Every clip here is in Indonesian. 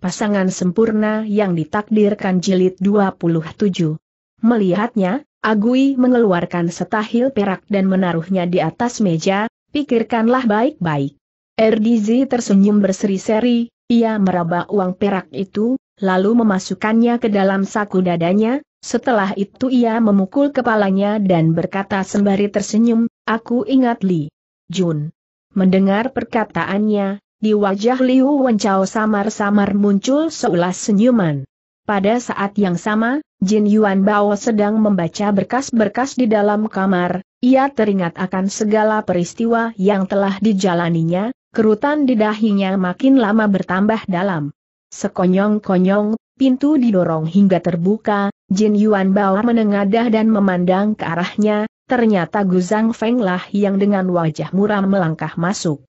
pasangan sempurna yang ditakdirkan jilid 27. Melihatnya, Agui mengeluarkan setahil perak dan menaruhnya di atas meja, pikirkanlah baik-baik. RDZ tersenyum berseri-seri, ia meraba uang perak itu, lalu memasukkannya ke dalam saku dadanya, setelah itu ia memukul kepalanya dan berkata sembari tersenyum, aku ingat Li Jun. Mendengar perkataannya, di wajah Liu Wenchao samar-samar muncul seulas senyuman. Pada saat yang sama, Jin Yuan Bao sedang membaca berkas-berkas di dalam kamar, ia teringat akan segala peristiwa yang telah dijalaninya, kerutan di dahinya makin lama bertambah dalam. Sekonyong-konyong, pintu didorong hingga terbuka, Jin Yuan Bao menengadah dan memandang ke arahnya, ternyata Guzang Feng lah yang dengan wajah muram melangkah masuk.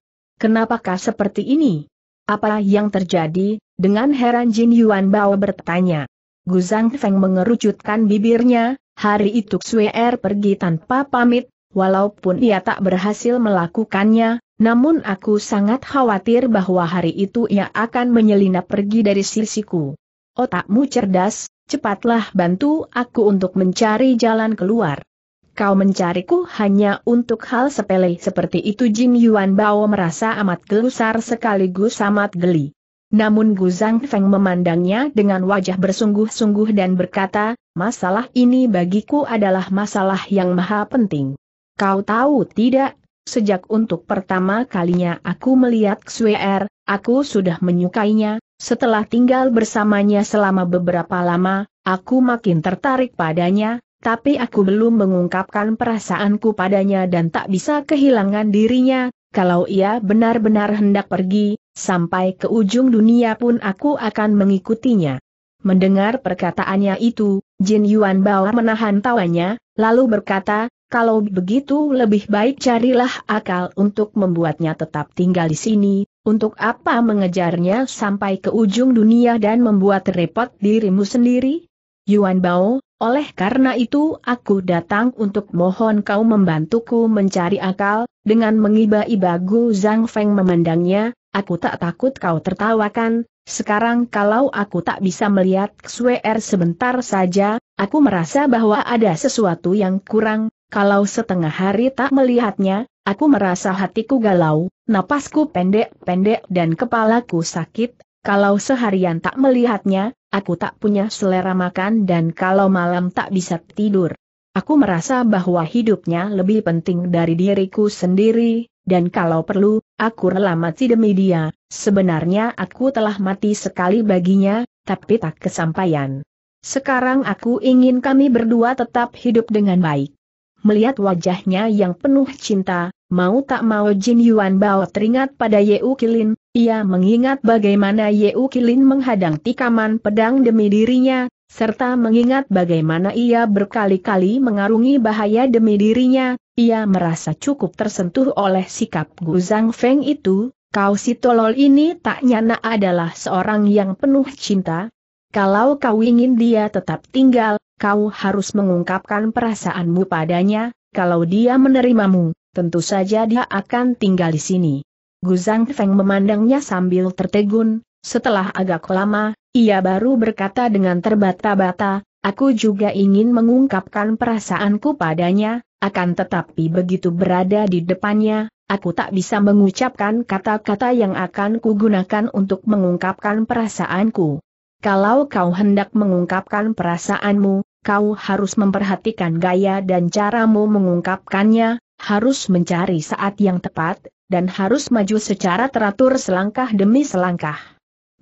Kenapakah seperti ini? Apa yang terjadi? Dengan heran Jin Yuan Bao bertanya. Zhang Feng mengerucutkan bibirnya, hari itu Er pergi tanpa pamit, walaupun ia tak berhasil melakukannya, namun aku sangat khawatir bahwa hari itu ia akan menyelinap pergi dari sisiku. Otakmu oh, cerdas, cepatlah bantu aku untuk mencari jalan keluar kau mencariku hanya untuk hal sepele seperti itu Jin Yuan Bao merasa amat gelusar sekaligus amat geli. Namun Gu Zhang Feng memandangnya dengan wajah bersungguh-sungguh dan berkata, masalah ini bagiku adalah masalah yang maha penting. Kau tahu tidak, sejak untuk pertama kalinya aku melihat Er, aku sudah menyukainya, setelah tinggal bersamanya selama beberapa lama, aku makin tertarik padanya, tapi aku belum mengungkapkan perasaanku padanya dan tak bisa kehilangan dirinya, kalau ia benar-benar hendak pergi, sampai ke ujung dunia pun aku akan mengikutinya. Mendengar perkataannya itu, Jin Yuan Bao menahan tawanya, lalu berkata, kalau begitu lebih baik carilah akal untuk membuatnya tetap tinggal di sini, untuk apa mengejarnya sampai ke ujung dunia dan membuat repot dirimu sendiri? Yuan Bao, oleh karena itu aku datang untuk mohon kau membantuku mencari akal, dengan mengiba-iba Gu Zhang Feng memandangnya, aku tak takut kau tertawakan, sekarang kalau aku tak bisa melihat Xuer er sebentar saja, aku merasa bahwa ada sesuatu yang kurang, kalau setengah hari tak melihatnya, aku merasa hatiku galau, napasku pendek-pendek dan kepalaku sakit, kalau seharian tak melihatnya, Aku tak punya selera makan dan kalau malam tak bisa tidur. Aku merasa bahwa hidupnya lebih penting dari diriku sendiri, dan kalau perlu, aku rela mati demi dia. Sebenarnya aku telah mati sekali baginya, tapi tak kesampaian. Sekarang aku ingin kami berdua tetap hidup dengan baik. Melihat wajahnya yang penuh cinta, Mau tak mau Jin Yuan Bao teringat pada Yeukilin, Kilin, ia mengingat bagaimana Yeukilin Kilin menghadang tikaman pedang demi dirinya, serta mengingat bagaimana ia berkali-kali mengarungi bahaya demi dirinya, ia merasa cukup tersentuh oleh sikap Gu Zhang Feng itu, kau si tolol ini tak nyana adalah seorang yang penuh cinta. Kalau kau ingin dia tetap tinggal, kau harus mengungkapkan perasaanmu padanya, kalau dia menerimamu tentu saja dia akan tinggal di sini. Gu Zhang Feng memandangnya sambil tertegun, setelah agak lama, ia baru berkata dengan terbata-bata, aku juga ingin mengungkapkan perasaanku padanya, akan tetapi begitu berada di depannya, aku tak bisa mengucapkan kata-kata yang akan kugunakan untuk mengungkapkan perasaanku. Kalau kau hendak mengungkapkan perasaanmu, kau harus memperhatikan gaya dan caramu mengungkapkannya, harus mencari saat yang tepat, dan harus maju secara teratur selangkah demi selangkah.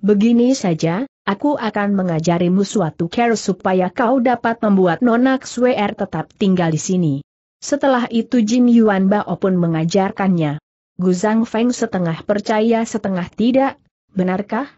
Begini saja, aku akan mengajarimu suatu care supaya kau dapat membuat Nona Xuer tetap tinggal di sini. Setelah itu Jin Yuan Bao pun mengajarkannya. Guzang Feng setengah percaya setengah tidak, benarkah?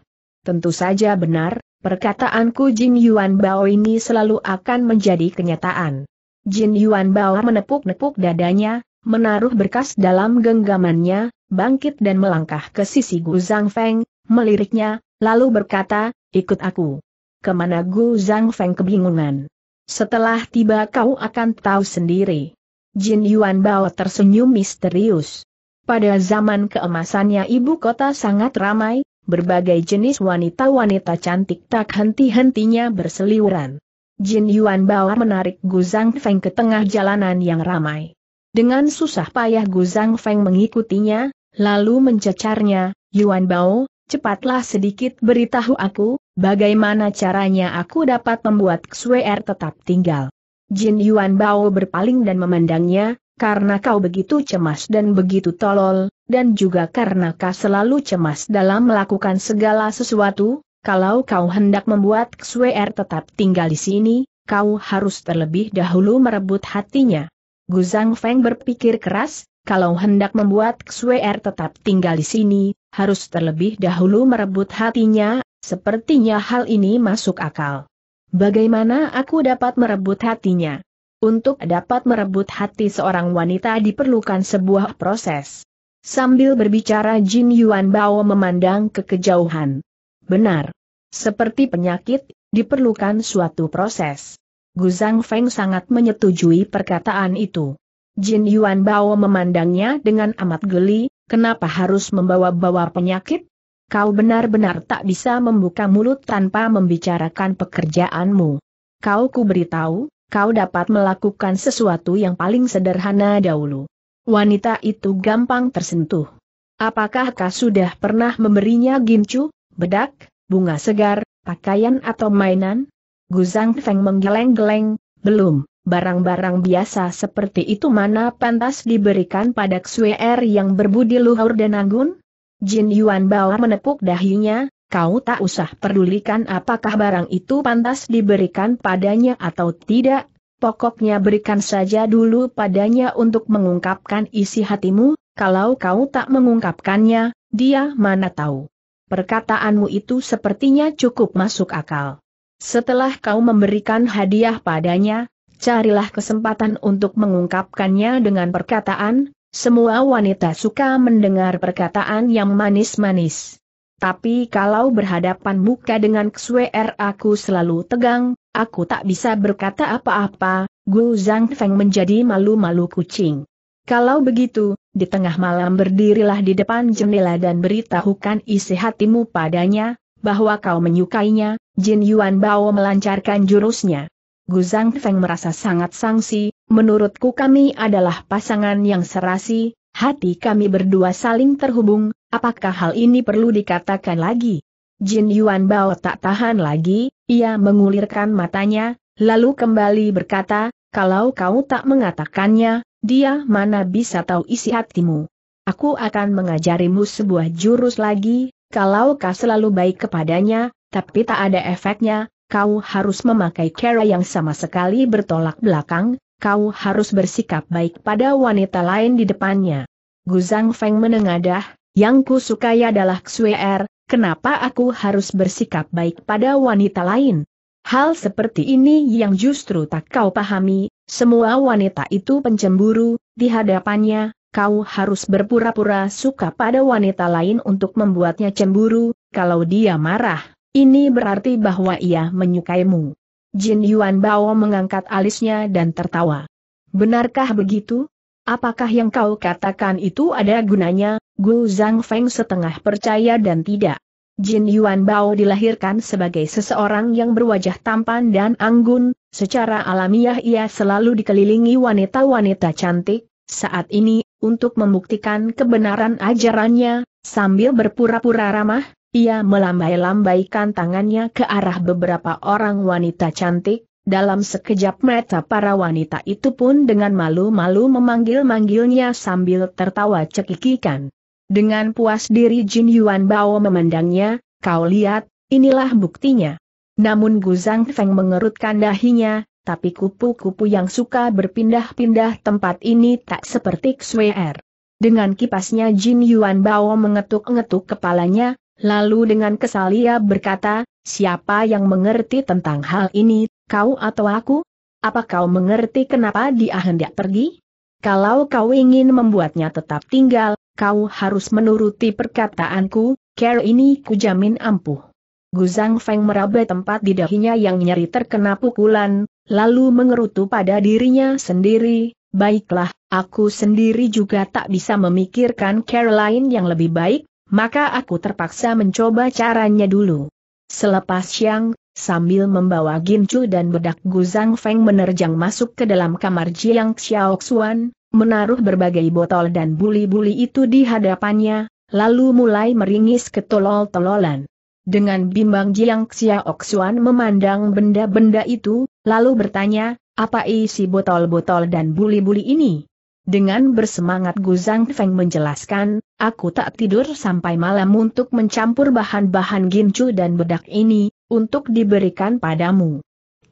Tentu saja benar, perkataanku Jin Yuan Bao ini selalu akan menjadi kenyataan. Jin Yuan Bao menepuk-nepuk dadanya, menaruh berkas dalam genggamannya, bangkit dan melangkah ke sisi Gu Zhang Feng, meliriknya, lalu berkata, ikut aku. Kemana Gu Zhang Feng kebingungan. Setelah tiba kau akan tahu sendiri. Jin Yuan Bao tersenyum misterius. Pada zaman keemasannya ibu kota sangat ramai, berbagai jenis wanita-wanita cantik tak henti-hentinya berseliuran. Jin Yuan Bao menarik Gu Zhang Feng ke tengah jalanan yang ramai. Dengan susah payah Gu Zhang Feng mengikutinya, lalu mencecarnya, Yuan Bao, cepatlah sedikit beritahu aku, bagaimana caranya aku dapat membuat Xuer tetap tinggal. Jin Yuan Bao berpaling dan memandangnya, karena kau begitu cemas dan begitu tolol, dan juga karena kau selalu cemas dalam melakukan segala sesuatu, kalau kau hendak membuat Xuer tetap tinggal di sini, kau harus terlebih dahulu merebut hatinya. Zhang Feng berpikir keras, kalau hendak membuat Xuer tetap tinggal di sini, harus terlebih dahulu merebut hatinya, sepertinya hal ini masuk akal. Bagaimana aku dapat merebut hatinya? Untuk dapat merebut hati seorang wanita diperlukan sebuah proses. Sambil berbicara Jin Yuan Bao memandang ke kejauhan. Benar. Seperti penyakit, diperlukan suatu proses. Gu Zhang Feng sangat menyetujui perkataan itu. Jin Yuan Bao memandangnya dengan amat geli, kenapa harus membawa-bawa penyakit? Kau benar-benar tak bisa membuka mulut tanpa membicarakan pekerjaanmu. Kau ku beritahu, kau dapat melakukan sesuatu yang paling sederhana dahulu. Wanita itu gampang tersentuh. Apakah kau sudah pernah memberinya gincu, bedak, bunga segar, pakaian atau mainan? Guzang Feng menggeleng-geleng, belum, barang-barang biasa seperti itu mana pantas diberikan pada Xuer yang berbudi luhur dan anggun? Jin Yuan Bao menepuk dahinya, kau tak usah pedulikan apakah barang itu pantas diberikan padanya atau tidak, pokoknya berikan saja dulu padanya untuk mengungkapkan isi hatimu, kalau kau tak mengungkapkannya, dia mana tahu. Perkataanmu itu sepertinya cukup masuk akal. Setelah kau memberikan hadiah padanya, carilah kesempatan untuk mengungkapkannya dengan perkataan, semua wanita suka mendengar perkataan yang manis-manis. Tapi kalau berhadapan muka dengan Ksuer aku selalu tegang, aku tak bisa berkata apa-apa, Gu Zhang Feng menjadi malu-malu kucing. Kalau begitu, di tengah malam berdirilah di depan jendela dan beritahukan isi hatimu padanya, bahwa kau menyukainya, Jin Yuan Bao melancarkan jurusnya. Gu Zhang Feng merasa sangat sangsi, menurutku kami adalah pasangan yang serasi, hati kami berdua saling terhubung, apakah hal ini perlu dikatakan lagi? Jin Yuan Bao tak tahan lagi, ia mengulirkan matanya, lalu kembali berkata, kalau kau tak mengatakannya, dia mana bisa tahu isi hatimu. Aku akan mengajarimu sebuah jurus lagi, kalau kau selalu baik kepadanya, tapi tak ada efeknya, kau harus memakai cara yang sama sekali bertolak belakang, kau harus bersikap baik pada wanita lain di depannya. Gu Zhang Feng menengadah, yang ku sukai adalah Xuer, er, kenapa aku harus bersikap baik pada wanita lain? Hal seperti ini yang justru tak kau pahami, semua wanita itu pencemburu, di hadapannya, kau harus berpura-pura suka pada wanita lain untuk membuatnya cemburu, kalau dia marah, ini berarti bahwa ia menyukaimu. Jin Yuan Bao mengangkat alisnya dan tertawa. Benarkah begitu? Apakah yang kau katakan itu ada gunanya? Gu Zhang Feng setengah percaya dan tidak. Jin Yuan Bao dilahirkan sebagai seseorang yang berwajah tampan dan anggun, secara alamiah ia selalu dikelilingi wanita-wanita cantik, saat ini untuk membuktikan kebenaran ajarannya, sambil berpura-pura ramah, ia melambai-lambaikan tangannya ke arah beberapa orang wanita cantik, dalam sekejap mata para wanita itu pun dengan malu-malu memanggil-manggilnya sambil tertawa cekikikan. Dengan puas diri Jin Yuan Bao memandangnya, kau lihat, inilah buktinya. Namun Gu Zhang Feng mengerutkan dahinya, tapi kupu-kupu yang suka berpindah-pindah tempat ini tak seperti Xuer. Er. Dengan kipasnya Jin Yuan Bao mengetuk-ngetuk kepalanya, lalu dengan kesal ia berkata, siapa yang mengerti tentang hal ini, kau atau aku? Apa kau mengerti kenapa dia hendak pergi? Kalau kau ingin membuatnya tetap tinggal, kau harus menuruti perkataanku, care ini kujamin ampuh. Guzang Feng meraba tempat di dahinya yang nyeri terkena pukulan, lalu mengerutu pada dirinya sendiri, baiklah, aku sendiri juga tak bisa memikirkan Caroline yang lebih baik, maka aku terpaksa mencoba caranya dulu. Selepas siang, sambil membawa gincu dan bedak Guzang Feng menerjang masuk ke dalam kamar Jiang Xiaoxuan, menaruh berbagai botol dan buli-buli itu di hadapannya, lalu mulai meringis ketolol-tololan. Dengan bimbang Jiang Xiaoxuan memandang benda-benda itu, lalu bertanya, apa isi botol-botol dan buli-buli ini? Dengan bersemangat Zhang Feng menjelaskan, aku tak tidur sampai malam untuk mencampur bahan-bahan gincu dan bedak ini, untuk diberikan padamu.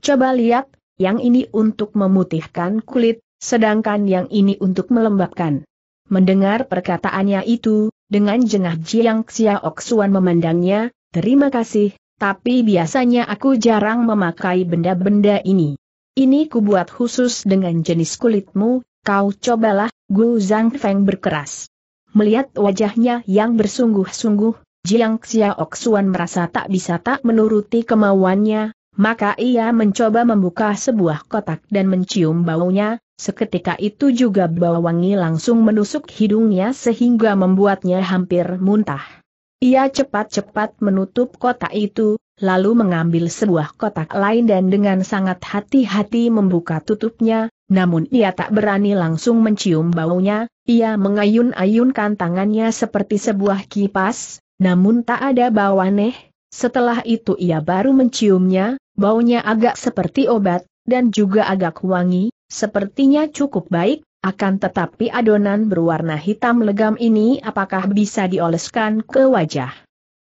Coba lihat, yang ini untuk memutihkan kulit, sedangkan yang ini untuk melembabkan. Mendengar perkataannya itu, dengan jengah Jiang Xiaoxuan memandangnya, Terima kasih, tapi biasanya aku jarang memakai benda-benda ini. Ini kubuat khusus dengan jenis kulitmu, kau cobalah, Gu Zhang Feng berkeras. Melihat wajahnya yang bersungguh-sungguh, Jiang Xiaok Xuan merasa tak bisa tak menuruti kemauannya, maka ia mencoba membuka sebuah kotak dan mencium baunya, seketika itu juga bau wangi langsung menusuk hidungnya sehingga membuatnya hampir muntah. Ia cepat-cepat menutup kotak itu, lalu mengambil sebuah kotak lain dan dengan sangat hati-hati membuka tutupnya, namun ia tak berani langsung mencium baunya, ia mengayun-ayunkan tangannya seperti sebuah kipas, namun tak ada bau aneh, setelah itu ia baru menciumnya, baunya agak seperti obat, dan juga agak wangi, sepertinya cukup baik, akan tetapi adonan berwarna hitam legam ini apakah bisa dioleskan ke wajah?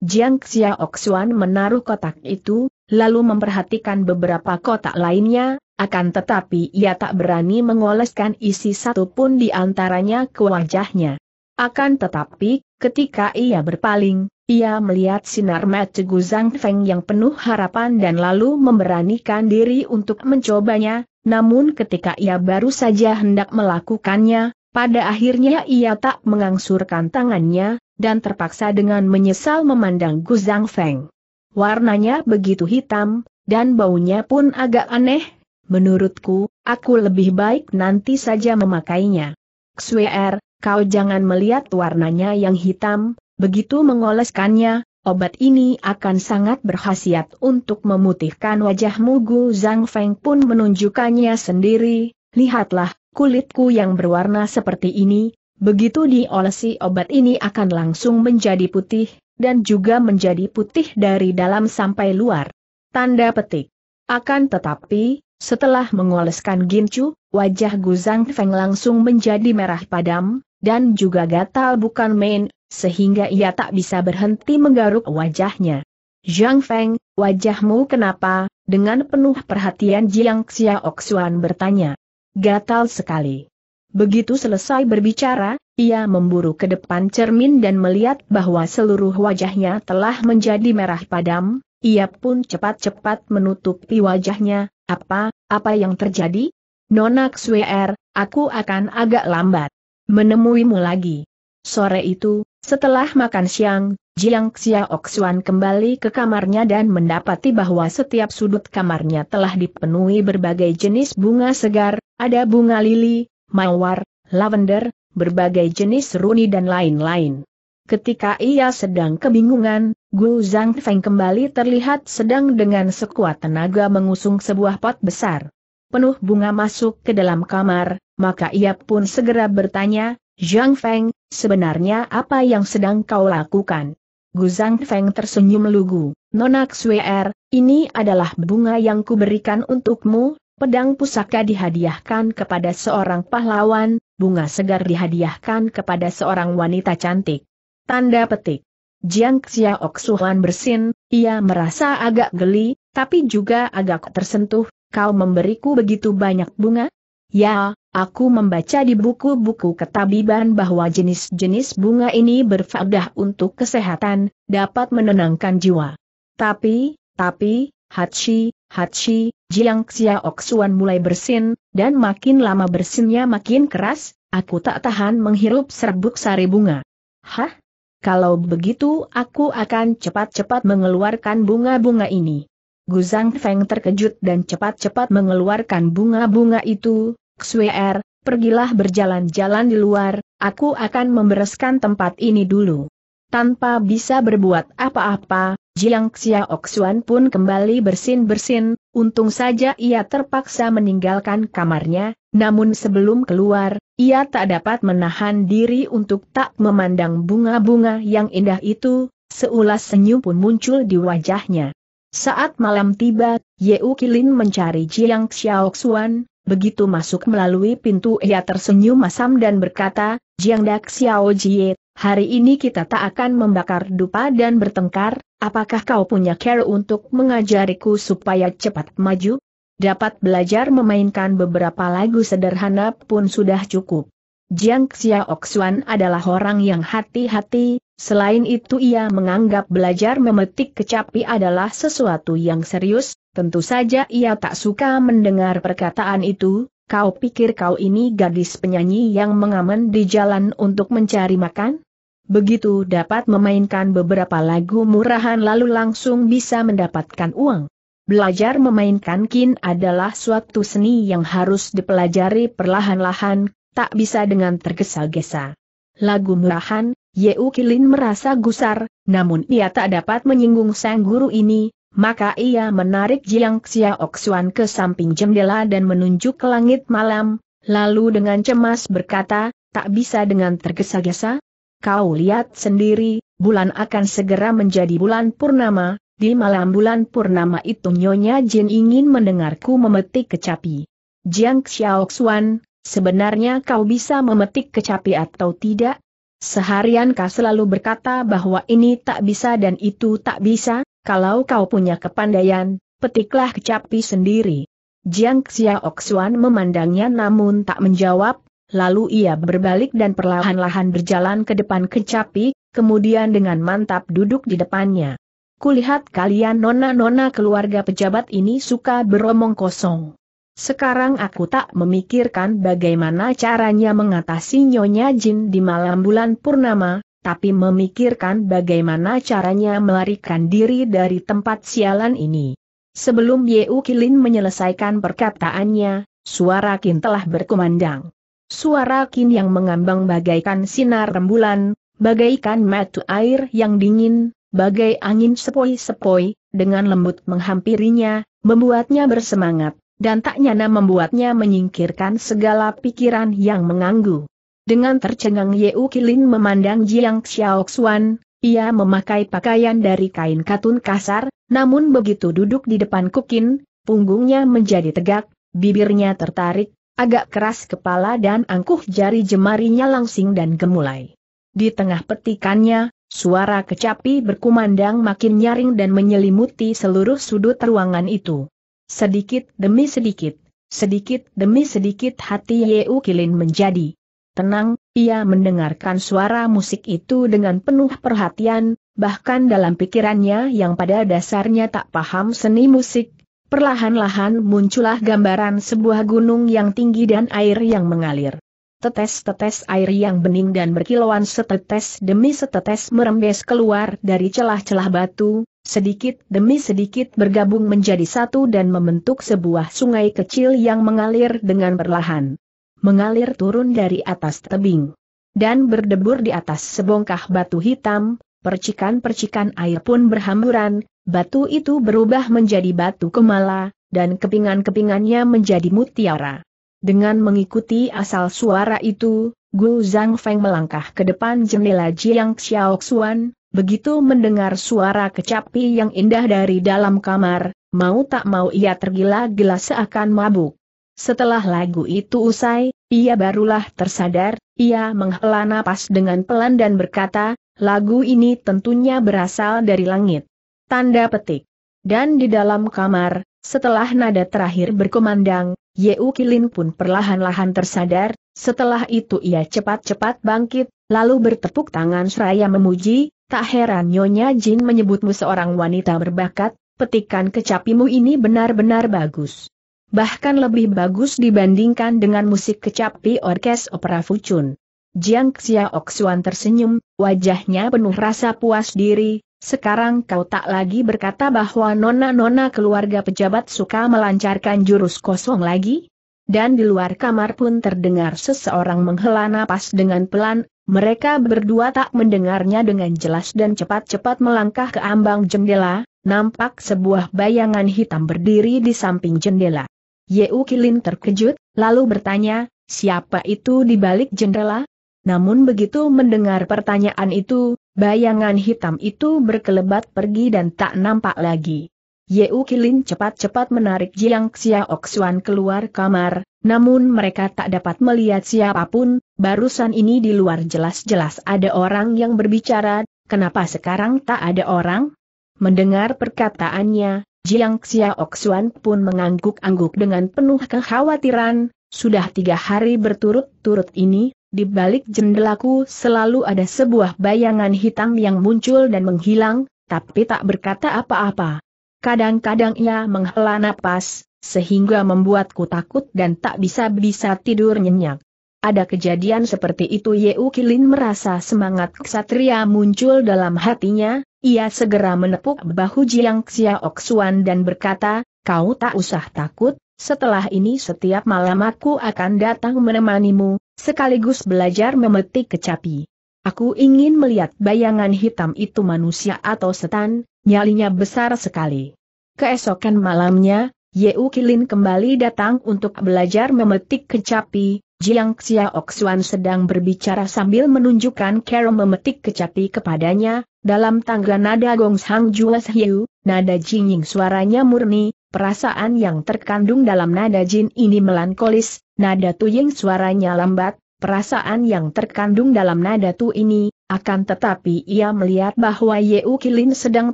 Jiang Xiaoxuan menaruh kotak itu, lalu memperhatikan beberapa kotak lainnya, akan tetapi ia tak berani mengoleskan isi satu pun di antaranya ke wajahnya. Akan tetapi, ketika ia berpaling, ia melihat sinar mata Guzang Feng yang penuh harapan dan lalu memberanikan diri untuk mencobanya, namun ketika ia baru saja hendak melakukannya, pada akhirnya ia tak mengangsurkan tangannya, dan terpaksa dengan menyesal memandang Zhang Feng. Warnanya begitu hitam, dan baunya pun agak aneh, menurutku, aku lebih baik nanti saja memakainya. Xuer, er, kau jangan melihat warnanya yang hitam, begitu mengoleskannya, Obat ini akan sangat berkhasiat untuk memutihkan wajahmu Gu Zhang Feng pun menunjukkannya sendiri, lihatlah, kulitku yang berwarna seperti ini, begitu diolesi obat ini akan langsung menjadi putih, dan juga menjadi putih dari dalam sampai luar. Tanda petik. Akan tetapi, setelah mengoleskan gincu, wajah Gu Zhang Feng langsung menjadi merah padam, dan juga gatal bukan main, sehingga ia tak bisa berhenti menggaruk wajahnya. Zhang Feng, wajahmu kenapa? Dengan penuh perhatian Jiang Xiaoxuan bertanya. Gatal sekali. Begitu selesai berbicara, ia memburu ke depan cermin dan melihat bahwa seluruh wajahnya telah menjadi merah padam, ia pun cepat-cepat menutupi wajahnya, apa, apa yang terjadi? Nona Xuer, er, aku akan agak lambat menemuimu lagi. Sore itu, setelah makan siang, Jiang Xiaoxuan kembali ke kamarnya dan mendapati bahwa setiap sudut kamarnya telah dipenuhi berbagai jenis bunga segar, ada bunga lili, mawar, lavender, berbagai jenis runi dan lain-lain. Ketika ia sedang kebingungan, Gu Zhangfeng kembali terlihat sedang dengan sekuat tenaga mengusung sebuah pot besar. Penuh bunga masuk ke dalam kamar, maka ia pun segera bertanya, Zhang Feng, sebenarnya apa yang sedang kau lakukan? Gu Zhang Feng tersenyum lugu, Nonak Xuer, ini adalah bunga yang kuberikan untukmu, pedang pusaka dihadiahkan kepada seorang pahlawan, bunga segar dihadiahkan kepada seorang wanita cantik. Tanda petik. Jiang Xiaok Suhan bersin, ia merasa agak geli, tapi juga agak tersentuh, kau memberiku begitu banyak bunga? Ya, aku membaca di buku-buku ketabiban bahwa jenis-jenis bunga ini berfaedah untuk kesehatan, dapat menenangkan jiwa. Tapi, tapi, Hachi, Hachi, Jiang Xiaoxuan mulai bersin, dan makin lama bersinnya makin keras, aku tak tahan menghirup serbuk sari bunga. Hah? Kalau begitu aku akan cepat-cepat mengeluarkan bunga-bunga ini. Guzang Feng terkejut dan cepat-cepat mengeluarkan bunga-bunga itu, Xuer, er, pergilah berjalan-jalan di luar, aku akan membereskan tempat ini dulu. Tanpa bisa berbuat apa-apa, Jiang Xiaoxuan pun kembali bersin-bersin, untung saja ia terpaksa meninggalkan kamarnya, namun sebelum keluar, ia tak dapat menahan diri untuk tak memandang bunga-bunga yang indah itu, seulas senyum pun muncul di wajahnya. Saat malam tiba, Yeu Kilin mencari Jiang Xiaoxuan, begitu masuk melalui pintu ia tersenyum masam dan berkata, Jiang Dak Xiao Jie, hari ini kita tak akan membakar dupa dan bertengkar, apakah kau punya care untuk mengajariku supaya cepat maju? Dapat belajar memainkan beberapa lagu sederhana pun sudah cukup. Jiang Xiaoxuan adalah orang yang hati-hati, Selain itu ia menganggap belajar memetik kecapi adalah sesuatu yang serius, tentu saja ia tak suka mendengar perkataan itu, kau pikir kau ini gadis penyanyi yang mengamen di jalan untuk mencari makan? Begitu dapat memainkan beberapa lagu murahan lalu langsung bisa mendapatkan uang. Belajar memainkan kin adalah suatu seni yang harus dipelajari perlahan-lahan, tak bisa dengan tergesa-gesa. Lagu murahan, Yeu Kilin merasa gusar, namun ia tak dapat menyinggung sang guru ini, maka ia menarik Jiang Xiaoxuan ke samping jendela dan menunjuk ke langit malam, lalu dengan cemas berkata, tak bisa dengan tergesa-gesa? Kau lihat sendiri, bulan akan segera menjadi bulan purnama, di malam bulan purnama itu Nyonya Jin ingin mendengarku memetik kecapi. Jiang Xiaoxuan, sebenarnya kau bisa memetik kecapi atau tidak? Seharian kau selalu berkata bahwa ini tak bisa dan itu tak bisa, kalau kau punya kepandaian, petiklah kecapi sendiri. Jiang Xiaoxuan memandangnya namun tak menjawab, lalu ia berbalik dan perlahan-lahan berjalan ke depan kecapi, kemudian dengan mantap duduk di depannya. Kulihat kalian nona-nona keluarga pejabat ini suka beromong kosong. Sekarang aku tak memikirkan bagaimana caranya mengatasi Nyonya Jin di malam bulan purnama, tapi memikirkan bagaimana caranya melarikan diri dari tempat sialan ini. Sebelum Ye Kilin menyelesaikan perkataannya, suara Kin telah berkumandang. Suara Kin yang mengambang bagaikan sinar rembulan, bagaikan matu air yang dingin, bagai angin sepoi-sepoi, dengan lembut menghampirinya, membuatnya bersemangat dan tak nyana membuatnya menyingkirkan segala pikiran yang menganggu. Dengan tercengang Yeu Kilin memandang Jiang Xiaoxuan, ia memakai pakaian dari kain katun kasar, namun begitu duduk di depan Kukin, punggungnya menjadi tegak, bibirnya tertarik, agak keras kepala dan angkuh jari jemarinya langsing dan gemulai. Di tengah petikannya, suara kecapi berkumandang makin nyaring dan menyelimuti seluruh sudut ruangan itu. Sedikit demi sedikit, sedikit demi sedikit hati Yeu Kilin menjadi tenang, ia mendengarkan suara musik itu dengan penuh perhatian, bahkan dalam pikirannya yang pada dasarnya tak paham seni musik, perlahan-lahan muncullah gambaran sebuah gunung yang tinggi dan air yang mengalir. Tetes-tetes air yang bening dan berkilauan setetes demi setetes merembes keluar dari celah-celah batu, sedikit demi sedikit bergabung menjadi satu dan membentuk sebuah sungai kecil yang mengalir dengan perlahan. Mengalir turun dari atas tebing. Dan berdebur di atas sebongkah batu hitam, percikan-percikan air pun berhamburan, batu itu berubah menjadi batu kemala, dan kepingan-kepingannya menjadi mutiara. Dengan mengikuti asal suara itu, Gu Zhang Feng melangkah ke depan jendela Jiang Xiaoxuan. Begitu mendengar suara kecapi yang indah dari dalam kamar, mau tak mau ia tergila-gila seakan mabuk. Setelah lagu itu usai, ia barulah tersadar, ia menghela napas dengan pelan dan berkata, lagu ini tentunya berasal dari langit. Tanda petik. Dan di dalam kamar, setelah nada terakhir berkumandang, Yeu Kilin pun perlahan-lahan tersadar, setelah itu ia cepat-cepat bangkit, lalu bertepuk tangan seraya memuji, Tak heran Nyonya Jin menyebutmu seorang wanita berbakat, petikan kecapimu ini benar-benar bagus. Bahkan lebih bagus dibandingkan dengan musik kecapi orkes opera Fuchun. Jiang Xiaok Xuan tersenyum, wajahnya penuh rasa puas diri, sekarang kau tak lagi berkata bahwa nona-nona keluarga pejabat suka melancarkan jurus kosong lagi? dan di luar kamar pun terdengar seseorang menghela napas dengan pelan, mereka berdua tak mendengarnya dengan jelas dan cepat-cepat melangkah ke ambang jendela, nampak sebuah bayangan hitam berdiri di samping jendela. Yeu Kilin terkejut, lalu bertanya, siapa itu di balik jendela? Namun begitu mendengar pertanyaan itu, bayangan hitam itu berkelebat pergi dan tak nampak lagi. Yeu Kilin cepat-cepat menarik Jiang Xiao Xuan keluar kamar, namun mereka tak dapat melihat siapapun, barusan ini di luar jelas-jelas ada orang yang berbicara, kenapa sekarang tak ada orang? Mendengar perkataannya, Jiang Xiao Xuan pun mengangguk-angguk dengan penuh kekhawatiran, sudah tiga hari berturut-turut ini, di balik jendelaku selalu ada sebuah bayangan hitam yang muncul dan menghilang, tapi tak berkata apa-apa. Kadang-kadang ia menghela napas, sehingga membuatku takut dan tak bisa-bisa tidur nyenyak. Ada kejadian seperti itu Yeu Kilin merasa semangat ksatria muncul dalam hatinya, ia segera menepuk bahu Jiang Xiaoxuan dan berkata, kau tak usah takut, setelah ini setiap malam aku akan datang menemanimu, sekaligus belajar memetik kecapi. Aku ingin melihat bayangan hitam itu manusia atau setan, nyalinya besar sekali. Keesokan malamnya, Yeu Kilin kembali datang untuk belajar memetik kecapi, Jiang Xiaoxuan sedang berbicara sambil menunjukkan cara memetik kecapi kepadanya, dalam tangga nada Gong Sang Juas Hiu, nada jinging suaranya murni, perasaan yang terkandung dalam nada jin ini melankolis, nada tuying suaranya lambat, perasaan yang terkandung dalam nada tu ini, akan tetapi ia melihat bahwa Yeu Kilin sedang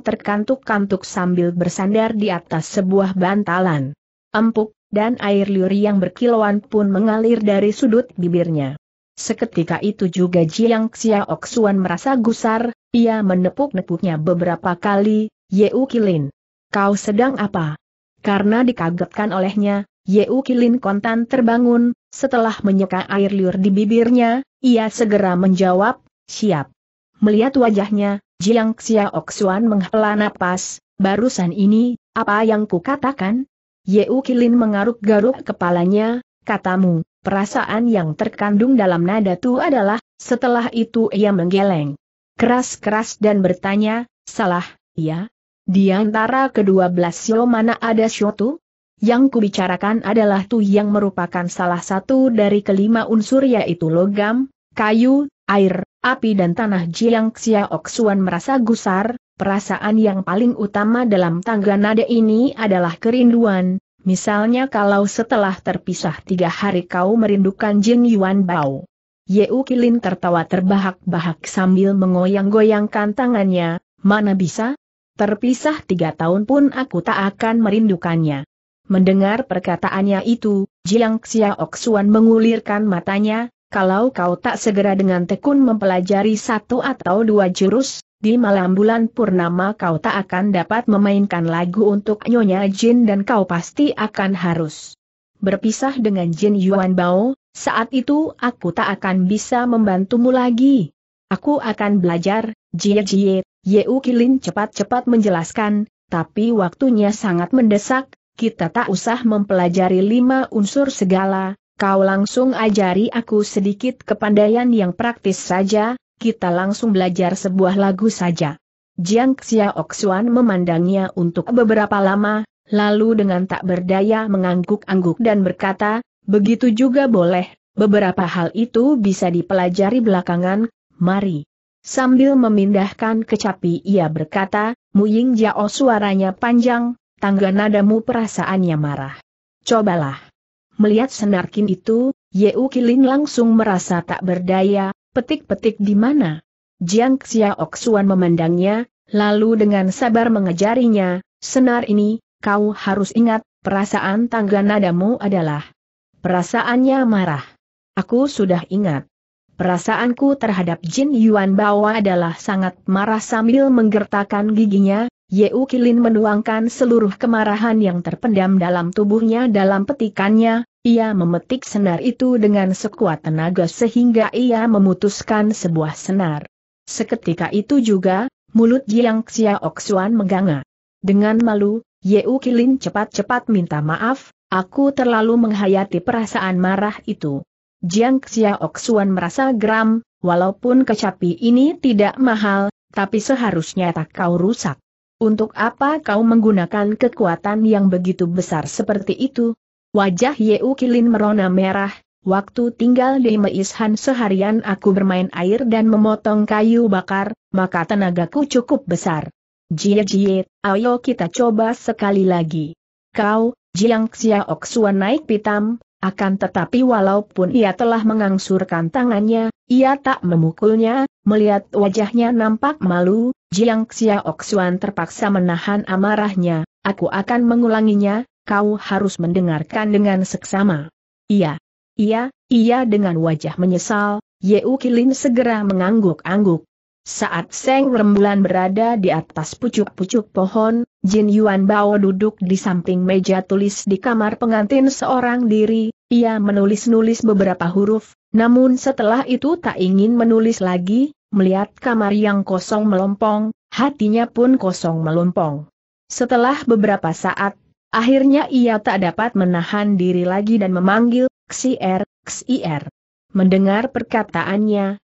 terkantuk-kantuk sambil bersandar di atas sebuah bantalan. Empuk, dan air liur yang berkilauan pun mengalir dari sudut bibirnya. Seketika itu juga Jiang Xiaok merasa gusar, ia menepuk-nepuknya beberapa kali, Yeu Kilin. Kau sedang apa? Karena dikagetkan olehnya, Yeu Kilin kontan terbangun, setelah menyeka air liur di bibirnya, ia segera menjawab, siap. Melihat wajahnya, Jiang Xiaok menghela napas, barusan ini, apa yang kukatakan? Yeu Kilin mengaruk-garuk kepalanya, katamu, perasaan yang terkandung dalam nada itu adalah, setelah itu ia menggeleng. Keras-keras dan bertanya, salah, ya? Di antara kedua belas sio mana ada sio tu? Yang kubicarakan adalah tu yang merupakan salah satu dari kelima unsur yaitu logam, kayu, air, api dan tanah Jiang Xiaoxuan merasa gusar, perasaan yang paling utama dalam tangga nada ini adalah kerinduan, misalnya kalau setelah terpisah tiga hari kau merindukan Jin Yuan Bao. Yeu Kilin tertawa terbahak-bahak sambil mengoyang-goyangkan tangannya, mana bisa? Terpisah tiga tahun pun aku tak akan merindukannya. Mendengar perkataannya itu, Jiang Xiaoxuan mengulirkan matanya, kalau kau tak segera dengan tekun mempelajari satu atau dua jurus, di malam bulan purnama kau tak akan dapat memainkan lagu untuk Nyonya Jin dan kau pasti akan harus berpisah dengan Jin Yuan Bao, saat itu aku tak akan bisa membantumu lagi. Aku akan belajar, Jie Jie, Ye Kilin cepat-cepat menjelaskan, tapi waktunya sangat mendesak, kita tak usah mempelajari lima unsur segala, kau langsung ajari aku sedikit kepandaian yang praktis saja, kita langsung belajar sebuah lagu saja. Jiang Xiaoxuan memandangnya untuk beberapa lama, lalu dengan tak berdaya mengangguk-angguk dan berkata, begitu juga boleh, beberapa hal itu bisa dipelajari belakangan, mari. Sambil memindahkan kecapi ia berkata, Muying Jiao suaranya panjang, tangga nadamu perasaannya marah. Cobalah. Melihat senar senarkin itu, Yeu Kilin langsung merasa tak berdaya, petik-petik di mana. Jiang Xiaok Xuan memandangnya, lalu dengan sabar mengejarinya, senar ini, kau harus ingat, perasaan tangga nadamu adalah. Perasaannya marah. Aku sudah ingat. Perasaanku terhadap Jin Yuan Bao adalah sangat marah sambil menggertakkan giginya, Yeu Kilin menuangkan seluruh kemarahan yang terpendam dalam tubuhnya dalam petikannya, ia memetik senar itu dengan sekuat tenaga sehingga ia memutuskan sebuah senar. Seketika itu juga, mulut Jiang Xiaoxuan Dengan malu, Yeu Kilin cepat-cepat minta maaf, aku terlalu menghayati perasaan marah itu. Jiang Xiaoxuan merasa geram, walaupun kecapi ini tidak mahal, tapi seharusnya tak kau rusak. Untuk apa kau menggunakan kekuatan yang begitu besar seperti itu? Wajah Yeu Kilin merona merah, waktu tinggal di Meishan seharian aku bermain air dan memotong kayu bakar, maka tenagaku cukup besar. Jie Jie, ayo kita coba sekali lagi. Kau, Jiang Xiaoxuan naik pitam, akan tetapi walaupun ia telah mengangsurkan tangannya, ia tak memukulnya, melihat wajahnya nampak malu, Jiang Xiaoxuan terpaksa menahan amarahnya, aku akan mengulanginya, kau harus mendengarkan dengan seksama. Iya. Iya, iya dengan wajah menyesal, Yeu Kilin segera mengangguk-angguk, saat Seng Rembulan berada di atas pucuk-pucuk pohon, Jin Yuan Bao duduk di samping meja tulis di kamar pengantin seorang diri, ia menulis-nulis beberapa huruf, namun setelah itu tak ingin menulis lagi, melihat kamar yang kosong melompong, hatinya pun kosong melompong. Setelah beberapa saat, akhirnya ia tak dapat menahan diri lagi dan memanggil, Xier, Xier. Mendengar perkataannya,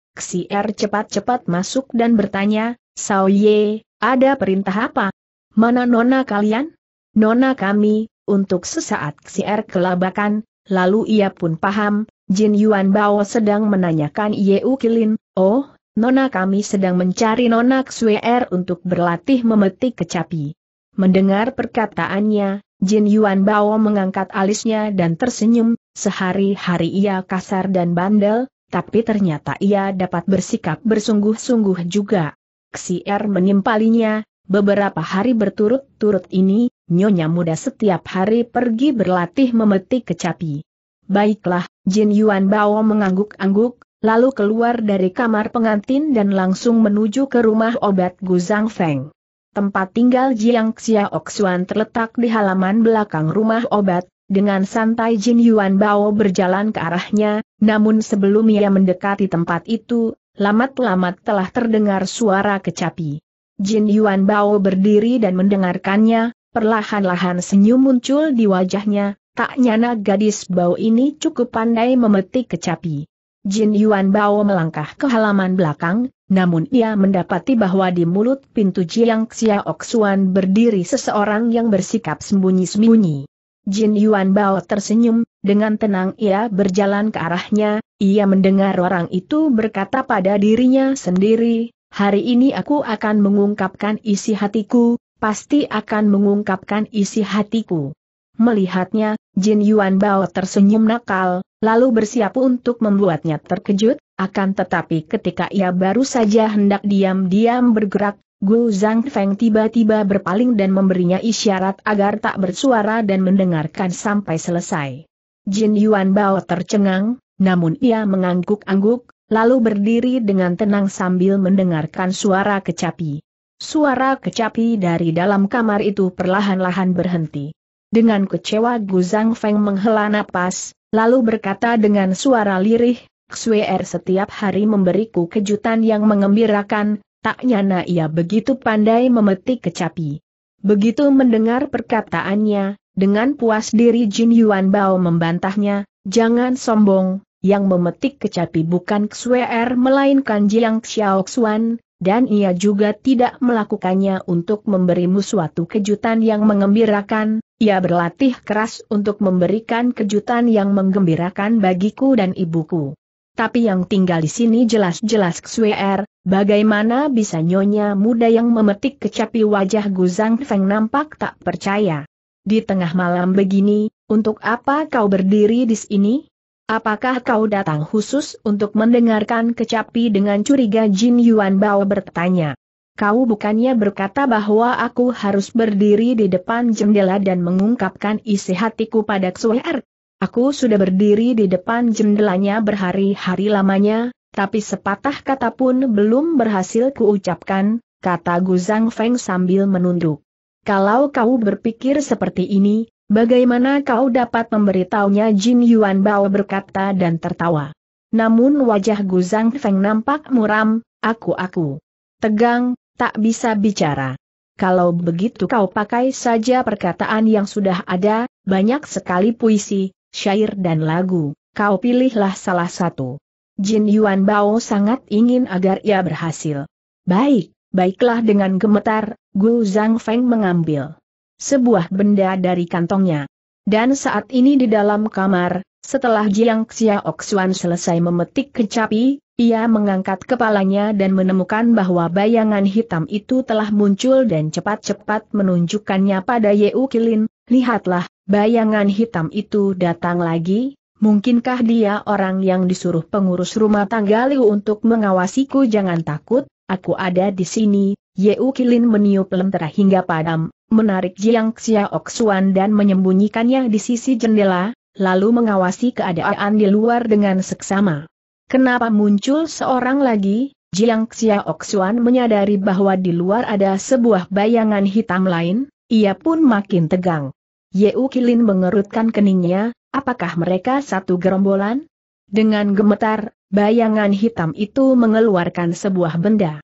Er cepat-cepat masuk dan bertanya, Sao Ye, ada perintah apa? Mana nona kalian? Nona kami, untuk sesaat Er kelabakan, lalu ia pun paham, Jin Yuan Bao sedang menanyakan U Kilin, oh, nona kami sedang mencari nona Xuer er untuk berlatih memetik kecapi. Mendengar perkataannya, Jin Yuan Bao mengangkat alisnya dan tersenyum, sehari-hari ia kasar dan bandel, tapi ternyata ia dapat bersikap bersungguh-sungguh juga. Xier menimpalinya, beberapa hari berturut-turut ini, nyonya muda setiap hari pergi berlatih memetik kecapi. Baiklah, Jin Yuan Bao mengangguk-angguk, lalu keluar dari kamar pengantin dan langsung menuju ke rumah obat Zhang Feng. Tempat tinggal Jiang Xiaoxuan terletak di halaman belakang rumah obat, dengan santai Jin Yuan Bao berjalan ke arahnya, namun sebelum ia mendekati tempat itu, lamat-lamat telah terdengar suara kecapi. Jin Yuan Bao berdiri dan mendengarkannya, perlahan-lahan senyum muncul di wajahnya, tak nyana gadis Bao ini cukup pandai memetik kecapi. Jin Yuan Bao melangkah ke halaman belakang, namun ia mendapati bahwa di mulut pintu Jiang Xiaoxuan Oksuan berdiri seseorang yang bersikap sembunyi-sembunyi. Jin Yuan Bao tersenyum, dengan tenang ia berjalan ke arahnya, ia mendengar orang itu berkata pada dirinya sendiri, hari ini aku akan mengungkapkan isi hatiku, pasti akan mengungkapkan isi hatiku. Melihatnya, Jin Yuan Bao tersenyum nakal, lalu bersiap untuk membuatnya terkejut, akan tetapi ketika ia baru saja hendak diam-diam bergerak, Gu Zhang Feng tiba-tiba berpaling dan memberinya isyarat agar tak bersuara dan mendengarkan sampai selesai. Jin Yuan Bao tercengang, namun ia mengangguk-angguk, lalu berdiri dengan tenang sambil mendengarkan suara kecapi. Suara kecapi dari dalam kamar itu perlahan-lahan berhenti. Dengan kecewa Gu Zhang Feng menghela napas, lalu berkata dengan suara lirih, Xue'er setiap hari memberiku kejutan yang mengembirakan, Tak nyana ia begitu pandai memetik kecapi. Begitu mendengar perkataannya, dengan puas diri Jin Yuan Bao membantahnya, jangan sombong, yang memetik kecapi bukan Xuer er, melainkan Jiang Xiao Xuan, dan ia juga tidak melakukannya untuk memberimu suatu kejutan yang mengembirakan, ia berlatih keras untuk memberikan kejutan yang mengembirakan bagiku dan ibuku tapi yang tinggal di sini jelas-jelas Xuer. Er. bagaimana bisa nyonya muda yang memetik kecapi wajah Guzang Feng nampak tak percaya. Di tengah malam begini, untuk apa kau berdiri di sini? Apakah kau datang khusus untuk mendengarkan kecapi dengan curiga Jin Yuan Bao bertanya? Kau bukannya berkata bahwa aku harus berdiri di depan jendela dan mengungkapkan isi hatiku pada Xuer, er? Aku sudah berdiri di depan jendelanya berhari-hari lamanya, tapi sepatah kata pun belum berhasil kuucapkan, kata Gu Zhang Feng sambil menunduk. Kalau kau berpikir seperti ini, bagaimana kau dapat memberitahunya Jin Yuan Bao berkata dan tertawa. Namun wajah Gu Zhang Feng nampak muram, aku-aku. Tegang, tak bisa bicara. Kalau begitu kau pakai saja perkataan yang sudah ada, banyak sekali puisi, syair dan lagu, kau pilihlah salah satu. Jin Yuan Bao sangat ingin agar ia berhasil. Baik, baiklah dengan gemetar, Gu Zhang Feng mengambil sebuah benda dari kantongnya. Dan saat ini di dalam kamar, setelah Jiang Xiaoxuan selesai memetik kecapi, ia mengangkat kepalanya dan menemukan bahwa bayangan hitam itu telah muncul dan cepat-cepat menunjukkannya pada Yeu Kilin, lihatlah, Bayangan hitam itu datang lagi, mungkinkah dia orang yang disuruh pengurus rumah tangga Liu untuk mengawasiku jangan takut, aku ada di sini, Yeu Kilin meniup lentera hingga padam, menarik Jiang Xiaok Xuan dan menyembunyikannya di sisi jendela, lalu mengawasi keadaan di luar dengan seksama. Kenapa muncul seorang lagi? Jiang Xiaok Xuan menyadari bahwa di luar ada sebuah bayangan hitam lain, ia pun makin tegang. Yeu Kilin mengerutkan keningnya, apakah mereka satu gerombolan? Dengan gemetar, bayangan hitam itu mengeluarkan sebuah benda.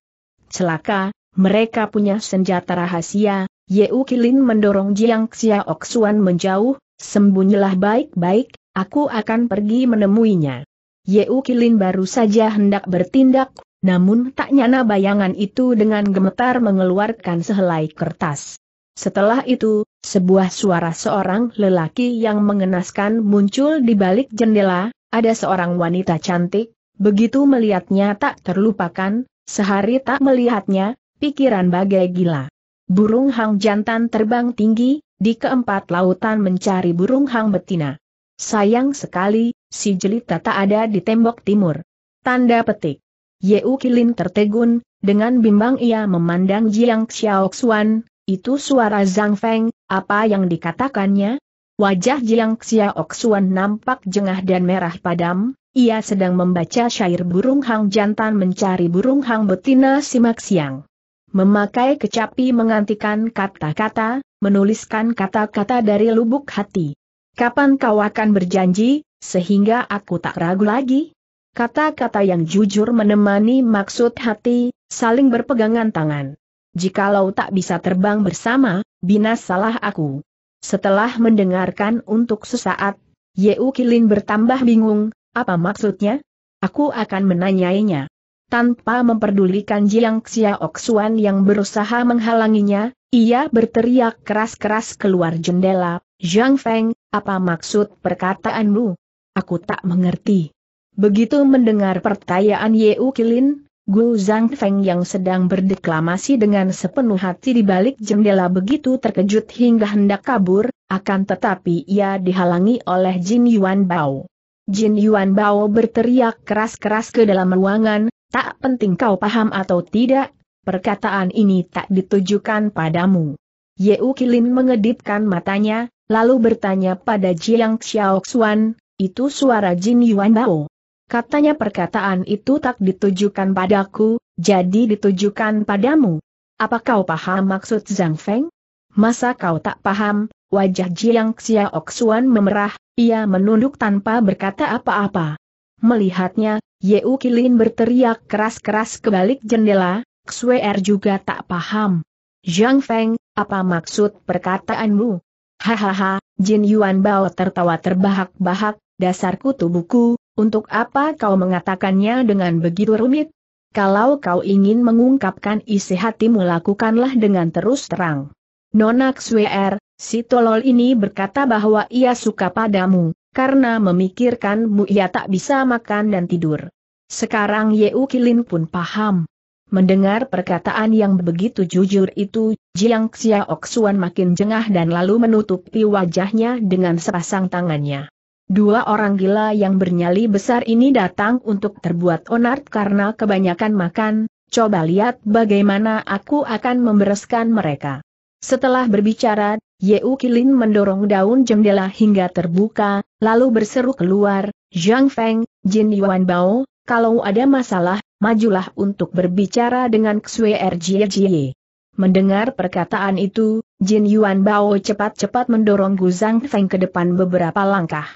Celaka, mereka punya senjata rahasia, Yeu Kilin mendorong Jiang Xiaoxuan menjauh, sembunyilah baik-baik, aku akan pergi menemuinya. Yeu Kilin baru saja hendak bertindak, namun tak nyana bayangan itu dengan gemetar mengeluarkan sehelai kertas. Setelah itu, sebuah suara seorang lelaki yang mengenaskan muncul di balik jendela, ada seorang wanita cantik, begitu melihatnya tak terlupakan, sehari tak melihatnya, pikiran bagai gila. Burung hang jantan terbang tinggi, di keempat lautan mencari burung hang betina. Sayang sekali, si jelita tak ada di tembok timur. Tanda petik. Yeu Kilin tertegun, dengan bimbang ia memandang Jiang Xiaoxuan, itu suara Zhang Feng, apa yang dikatakannya? Wajah Jiang Xiaoxuan nampak jengah dan merah padam, ia sedang membaca syair burung hang jantan mencari burung hang betina simak siang. Memakai kecapi mengantikan kata-kata, menuliskan kata-kata dari lubuk hati. Kapan kau akan berjanji, sehingga aku tak ragu lagi? Kata-kata yang jujur menemani maksud hati, saling berpegangan tangan jikalau tak bisa terbang bersama, binasalah aku. Setelah mendengarkan untuk sesaat, Yeu Kilin bertambah bingung, apa maksudnya? Aku akan menanyainya. Tanpa memperdulikan Jiang Xiaoxuan yang berusaha menghalanginya, ia berteriak keras-keras keluar jendela, Zhang Feng, apa maksud perkataanmu? Aku tak mengerti. Begitu mendengar pertanyaan Yeu Kilin, Gu Feng yang sedang berdeklamasi dengan sepenuh hati di balik jendela begitu terkejut hingga hendak kabur, akan tetapi ia dihalangi oleh Jin Yuan Bao. Jin Yuan Bao berteriak keras-keras ke dalam ruangan, tak penting kau paham atau tidak, perkataan ini tak ditujukan padamu. Yeu Kilin mengedipkan matanya, lalu bertanya pada Jiang Xiaoxuan, itu suara Jin Yuan Bao. Katanya perkataan itu tak ditujukan padaku, jadi ditujukan padamu. Apa kau paham maksud Zhang Feng? Masa kau tak paham? Wajah Jiang Xiaoxuan memerah, ia menunduk tanpa berkata apa-apa. Melihatnya, U Kilin berteriak keras-keras kebalik jendela, Xuer er juga tak paham. Zhang Feng, apa maksud perkataanmu? Hahaha, Jin Yuan Bao tertawa terbahak-bahak, dasar kutu buku, untuk apa kau mengatakannya dengan begitu rumit? Kalau kau ingin mengungkapkan isi hatimu lakukanlah dengan terus terang. Nonak Swer, si tolol ini berkata bahwa ia suka padamu, karena memikirkanmu ia tak bisa makan dan tidur. Sekarang Yeu Kilin pun paham. Mendengar perkataan yang begitu jujur itu, Jiang Xiaoxuan makin jengah dan lalu menutupi wajahnya dengan sepasang tangannya. Dua orang gila yang bernyali besar ini datang untuk terbuat onar karena kebanyakan makan, coba lihat bagaimana aku akan membereskan mereka. Setelah berbicara, Yeu Kilin mendorong daun jendela hingga terbuka, lalu berseru keluar, Zhang Feng, Jin Yuan Bao, kalau ada masalah, majulah untuk berbicara dengan Xue RJJY. Er Mendengar perkataan itu, Jin Yuan Bao cepat-cepat mendorong Gu Zhang Feng ke depan beberapa langkah.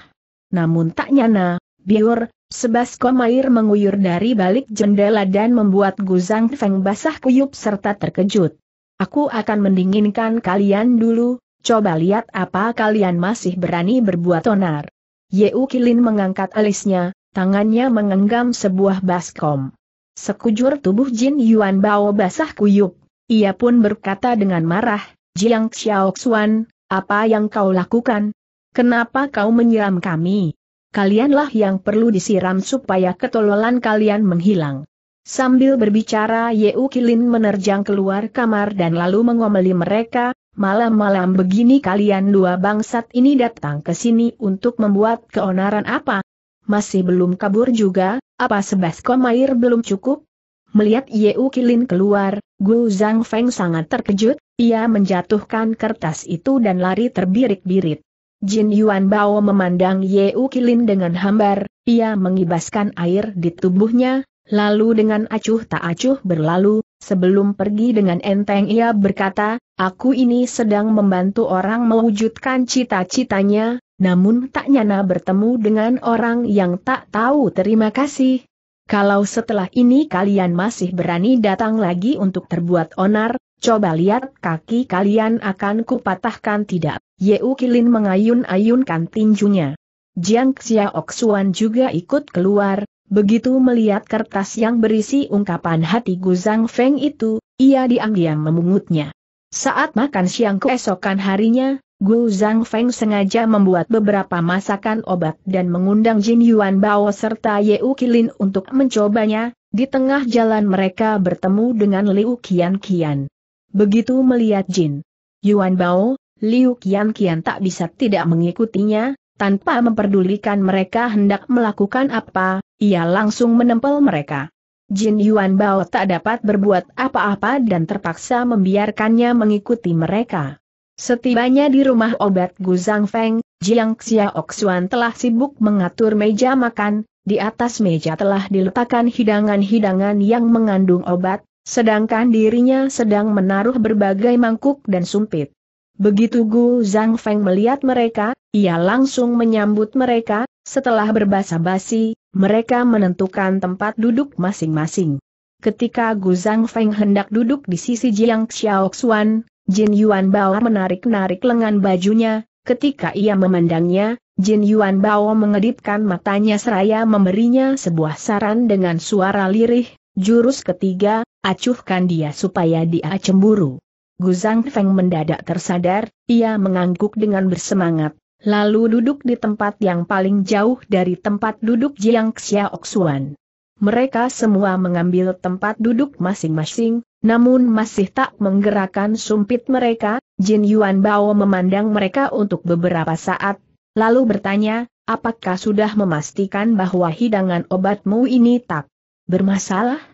Namun tak nyana, biur, sebaskom air menguyur dari balik jendela dan membuat Guzang Feng basah kuyup serta terkejut. Aku akan mendinginkan kalian dulu, coba lihat apa kalian masih berani berbuat onar. Yeu Kilin mengangkat alisnya, tangannya mengenggam sebuah baskom. Sekujur tubuh Jin Yuan Bao basah kuyup, ia pun berkata dengan marah, Jiang Xiao Xuan, apa yang kau lakukan? Kenapa kau menyiram kami? Kalianlah yang perlu disiram supaya ketololan kalian menghilang. Sambil berbicara Yeu Kilin menerjang keluar kamar dan lalu mengomeli mereka, malam-malam begini kalian dua bangsat ini datang ke sini untuk membuat keonaran apa? Masih belum kabur juga, apa sebaskom air belum cukup? Melihat Yeu Kilin keluar, Gu Zhang Feng sangat terkejut, ia menjatuhkan kertas itu dan lari terbirik-birit. Jin Yuan Bao memandang U Kilin dengan hambar, ia mengibaskan air di tubuhnya, lalu dengan acuh tak acuh berlalu, sebelum pergi dengan enteng ia berkata, aku ini sedang membantu orang mewujudkan cita-citanya, namun tak nyana bertemu dengan orang yang tak tahu terima kasih. Kalau setelah ini kalian masih berani datang lagi untuk terbuat onar, Coba lihat kaki kalian akan kupatahkan tidak. Yeu Kilin mengayun-ayunkan tinjunya. Jiang Xiaoxuan juga ikut keluar, begitu melihat kertas yang berisi ungkapan hati Gu Zhang Feng itu, ia diam-diam memungutnya. Saat makan siang keesokan harinya, Gu Zhang Feng sengaja membuat beberapa masakan obat dan mengundang Jin Yuan Bao serta Yeu Kilin untuk mencobanya, di tengah jalan mereka bertemu dengan Liu Qian Qian. Begitu melihat Jin Yuan Bao, Liu Qian Qian tak bisa tidak mengikutinya, tanpa memperdulikan mereka hendak melakukan apa, ia langsung menempel mereka. Jin Yuan Bao tak dapat berbuat apa-apa dan terpaksa membiarkannya mengikuti mereka. Setibanya di rumah obat Gu Zhang Feng, Jiang Xiaok telah sibuk mengatur meja makan, di atas meja telah diletakkan hidangan-hidangan yang mengandung obat, Sedangkan dirinya sedang menaruh berbagai mangkuk dan sumpit. Begitu Gu Zhang Feng melihat mereka, ia langsung menyambut mereka, setelah berbasa-basi, mereka menentukan tempat duduk masing-masing. Ketika Gu Zhang Feng hendak duduk di sisi Jiang Xiaoxuan, Jin Yuan Bao menarik-narik lengan bajunya, ketika ia memandangnya, Jin Yuan Bao mengedipkan matanya seraya memberinya sebuah saran dengan suara lirih, jurus ketiga, Acuhkan dia supaya dia cemburu. Guzang Feng mendadak tersadar, ia mengangguk dengan bersemangat, lalu duduk di tempat yang paling jauh dari tempat duduk Jiang Xiaoxuan. Mereka semua mengambil tempat duduk masing-masing, namun masih tak menggerakkan sumpit mereka, Jin Yuan Bao memandang mereka untuk beberapa saat, lalu bertanya, apakah sudah memastikan bahwa hidangan obatmu ini tak bermasalah?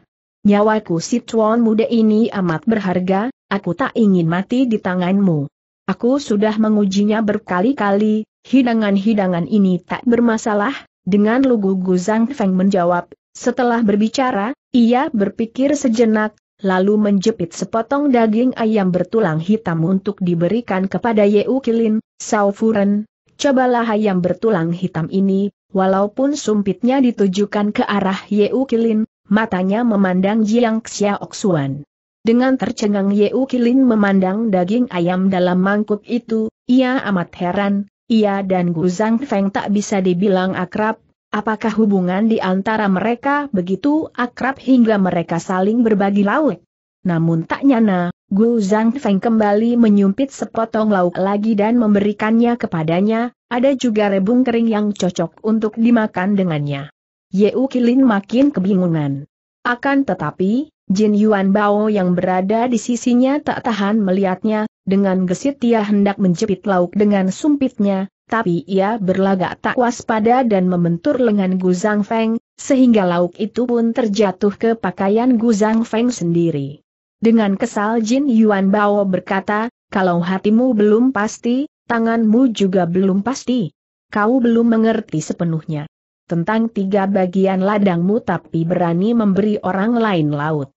Nyawaku si tuan muda ini amat berharga, aku tak ingin mati di tanganmu. Aku sudah mengujinya berkali-kali, hidangan-hidangan ini tak bermasalah, dengan lugu Guzang Feng menjawab, setelah berbicara, ia berpikir sejenak, lalu menjepit sepotong daging ayam bertulang hitam untuk diberikan kepada Ye Kilin, Sao Furen, cobalah ayam bertulang hitam ini, walaupun sumpitnya ditujukan ke arah Ye Kilin, matanya memandang Jiang Xiaoxuan. Dengan tercengang Yeu Kilin memandang daging ayam dalam mangkuk itu, ia amat heran, ia dan Gu Zhang Feng tak bisa dibilang akrab, apakah hubungan di antara mereka begitu akrab hingga mereka saling berbagi lauk? Namun tak nyana, Gu Zhang Feng kembali menyumpit sepotong lauk lagi dan memberikannya kepadanya, ada juga rebung kering yang cocok untuk dimakan dengannya. Yeu Kilin makin kebingungan. Akan tetapi, Jin Yuan Bao yang berada di sisinya tak tahan melihatnya, dengan gesit ia hendak menjepit lauk dengan sumpitnya, tapi ia berlagak tak waspada dan membentur lengan Gu Zhang Feng, sehingga lauk itu pun terjatuh ke pakaian Gu Zhang Feng sendiri. Dengan kesal Jin Yuan Bao berkata, kalau hatimu belum pasti, tanganmu juga belum pasti. Kau belum mengerti sepenuhnya tentang tiga bagian ladangmu tapi berani memberi orang lain laut.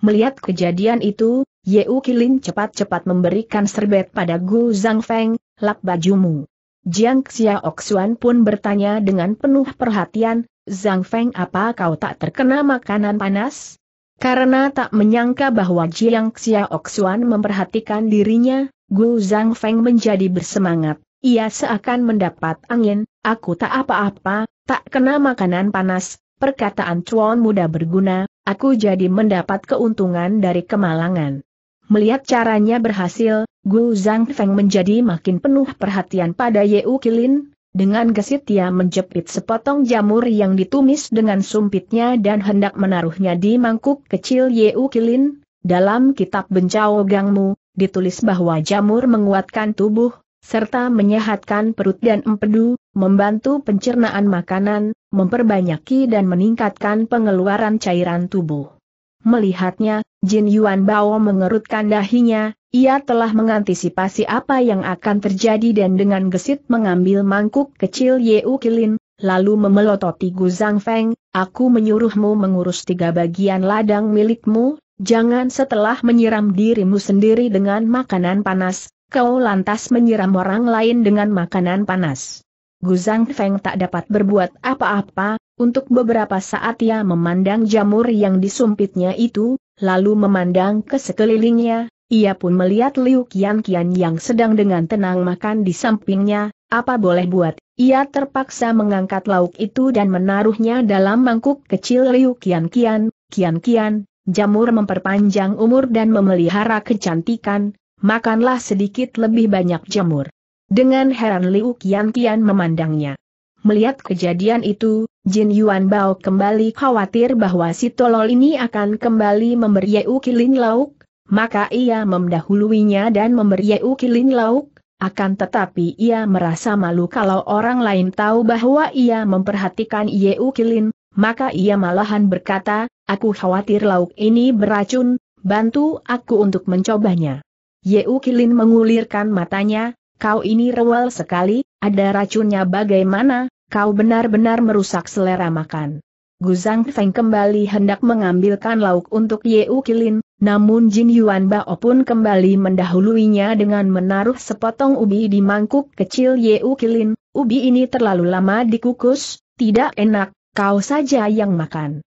Melihat kejadian itu, Yeu Kilin cepat-cepat memberikan serbet pada Gu Zhang Feng, lap bajumu. Jiang Xiaoxuan pun bertanya dengan penuh perhatian, Zhang Feng apa kau tak terkena makanan panas? Karena tak menyangka bahwa Jiang Xiaoxuan memperhatikan dirinya, Gu Zhang Feng menjadi bersemangat. Ia seakan mendapat angin, Aku tak apa-apa, tak kena makanan panas, perkataan cuan muda berguna, aku jadi mendapat keuntungan dari kemalangan. Melihat caranya berhasil, Gu Zhang Feng menjadi makin penuh perhatian pada Ye Kilin, dengan gesit ia menjepit sepotong jamur yang ditumis dengan sumpitnya dan hendak menaruhnya di mangkuk kecil Ye Kilin. Dalam kitab Bencao Gangmu, ditulis bahwa jamur menguatkan tubuh, serta menyehatkan perut dan empedu, membantu pencernaan makanan, memperbanyaki dan meningkatkan pengeluaran cairan tubuh. Melihatnya, Jin Yuan Bao mengerutkan dahinya, ia telah mengantisipasi apa yang akan terjadi dan dengan gesit mengambil mangkuk kecil U Kilin, lalu memelototi Guzang Feng, aku menyuruhmu mengurus tiga bagian ladang milikmu, jangan setelah menyiram dirimu sendiri dengan makanan panas, Kau lantas menyiram orang lain dengan makanan panas. Zhang Feng tak dapat berbuat apa-apa, untuk beberapa saat ia memandang jamur yang disumpitnya itu, lalu memandang ke sekelilingnya, ia pun melihat Liu Qian Qian yang sedang dengan tenang makan di sampingnya, apa boleh buat, ia terpaksa mengangkat lauk itu dan menaruhnya dalam mangkuk kecil Liu Qian Qian, Qian Qian, jamur memperpanjang umur dan memelihara kecantikan, makanlah sedikit lebih banyak jamur. Dengan heran Liu Qian Qian memandangnya. Melihat kejadian itu, Jin Yuan Bao kembali khawatir bahwa si tolol ini akan kembali memberi Yeu Kilin Lauk, maka ia mendahuluinya dan memberi Yeu Kilin Lauk, akan tetapi ia merasa malu kalau orang lain tahu bahwa ia memperhatikan Yeu Kilin, maka ia malahan berkata, aku khawatir lauk ini beracun, bantu aku untuk mencobanya. Yeu Kilin mengulirkan matanya, kau ini rewel sekali, ada racunnya bagaimana, kau benar-benar merusak selera makan. Guzang Feng kembali hendak mengambilkan lauk untuk Yeu Kilin, namun Jin Yuan Bao pun kembali mendahuluinya dengan menaruh sepotong ubi di mangkuk kecil Yeu Kilin, ubi ini terlalu lama dikukus, tidak enak, kau saja yang makan.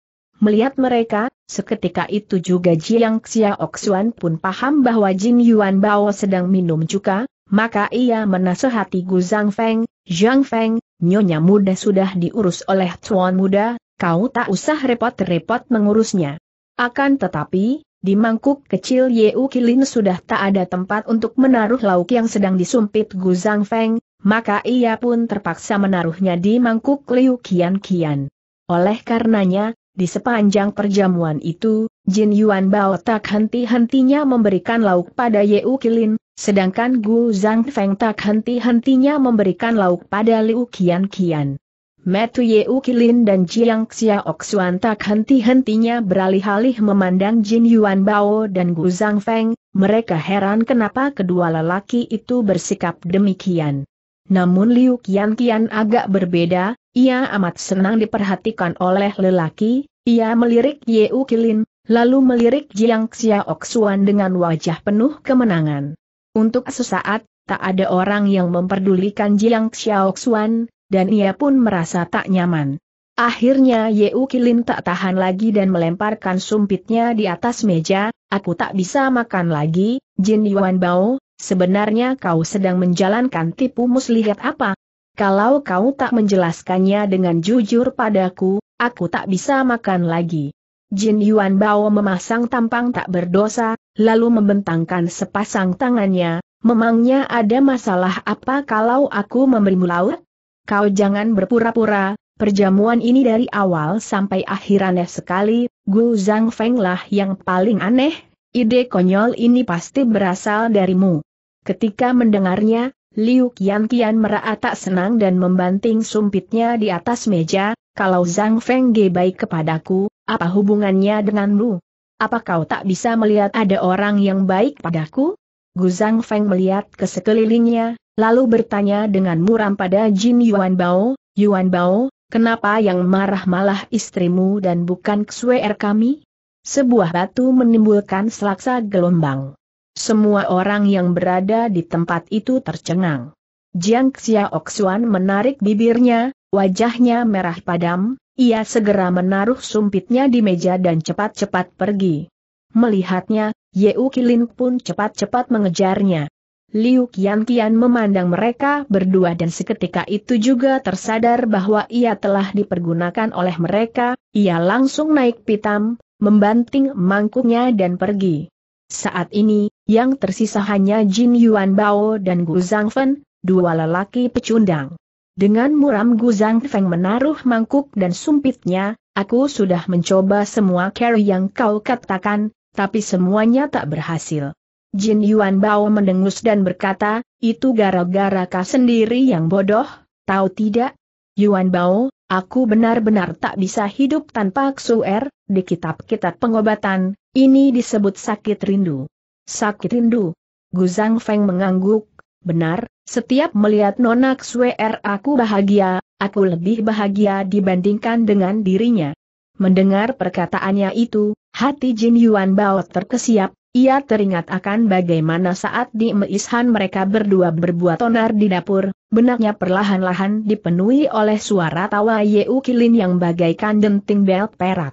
Melihat mereka, Seketika itu juga Jiang Xiaoxuan pun paham bahwa Jin Yuan Bao sedang minum cuka, maka ia menasehati Gu Zhang Feng, Zhang Feng, nyonya muda sudah diurus oleh tuan muda, kau tak usah repot-repot mengurusnya. Akan tetapi, di mangkuk kecil Yeu Kilin sudah tak ada tempat untuk menaruh lauk yang sedang disumpit Gu Zhang Feng, maka ia pun terpaksa menaruhnya di mangkuk Liu Qian Qian. Oleh karenanya, di sepanjang perjamuan itu, Jin Yuan Bao tak henti-hentinya memberikan lauk pada U Kilin, sedangkan Gu Zhang Feng tak henti-hentinya memberikan lauk pada Liu Qian Qian. Metu U Kilin dan Jiang Xiaoxuan tak henti-hentinya beralih-alih memandang Jin Yuan Bao dan Gu Zhang Feng, mereka heran kenapa kedua lelaki itu bersikap demikian namun Liu Qian Kian agak berbeda, ia amat senang diperhatikan oleh lelaki, ia melirik Ye U Kilin, lalu melirik Jiang Xiaoxuan dengan wajah penuh kemenangan. Untuk sesaat, tak ada orang yang memperdulikan Jiang Xiaoxuan, dan ia pun merasa tak nyaman. Akhirnya Ye U Kilin tak tahan lagi dan melemparkan sumpitnya di atas meja, aku tak bisa makan lagi, Jin Yuan Bao, Sebenarnya kau sedang menjalankan tipu muslihat apa? Kalau kau tak menjelaskannya dengan jujur padaku, aku tak bisa makan lagi. Jin Yuan Bao memasang tampang tak berdosa, lalu membentangkan sepasang tangannya, memangnya ada masalah apa kalau aku memberimu laut? Kau jangan berpura-pura, perjamuan ini dari awal sampai aneh sekali, Gu Zhang Feng lah yang paling aneh, ide konyol ini pasti berasal darimu. Ketika mendengarnya, Liu Qian Qian merasa tak senang dan membanting sumpitnya di atas meja, kalau Zhang Feng Ge baik kepadaku, apa hubungannya denganmu? Apa kau tak bisa melihat ada orang yang baik padaku? Gu Zhang Feng melihat ke sekelilingnya, lalu bertanya dengan muram pada Jin Yuan Bao, Yuan Bao, kenapa yang marah malah istrimu dan bukan ksuer kami? Sebuah batu menimbulkan selaksa gelombang. Semua orang yang berada di tempat itu tercengang. Jiang Xiaoxuan menarik bibirnya, wajahnya merah padam, ia segera menaruh sumpitnya di meja dan cepat-cepat pergi. Melihatnya, Ye Qilin pun cepat-cepat mengejarnya. Liu Qian memandang mereka berdua dan seketika itu juga tersadar bahwa ia telah dipergunakan oleh mereka, ia langsung naik pitam, membanting mangkuknya dan pergi. Saat ini, yang tersisa hanya Jin Yuan Bao dan Gu Zhangfen, dua lelaki pecundang. Dengan muram Gu Zhang Feng menaruh mangkuk dan sumpitnya, aku sudah mencoba semua cara yang kau katakan, tapi semuanya tak berhasil. Jin Yuan Bao mendengus dan berkata, itu gara-gara kau sendiri yang bodoh, tahu tidak? Yuan Bao, Aku benar-benar tak bisa hidup tanpa Xuer, di kitab-kitab pengobatan, ini disebut sakit rindu. Sakit rindu. Gu Zhang Feng mengangguk, benar, setiap melihat Nona Xuer aku bahagia, aku lebih bahagia dibandingkan dengan dirinya. Mendengar perkataannya itu, hati Jin Yuan Bao terkesiap, ia teringat akan bagaimana saat di Meishan mereka berdua berbuat onar di dapur, benaknya perlahan-lahan dipenuhi oleh suara tawa Yeu Kilin yang bagaikan denting bel perak.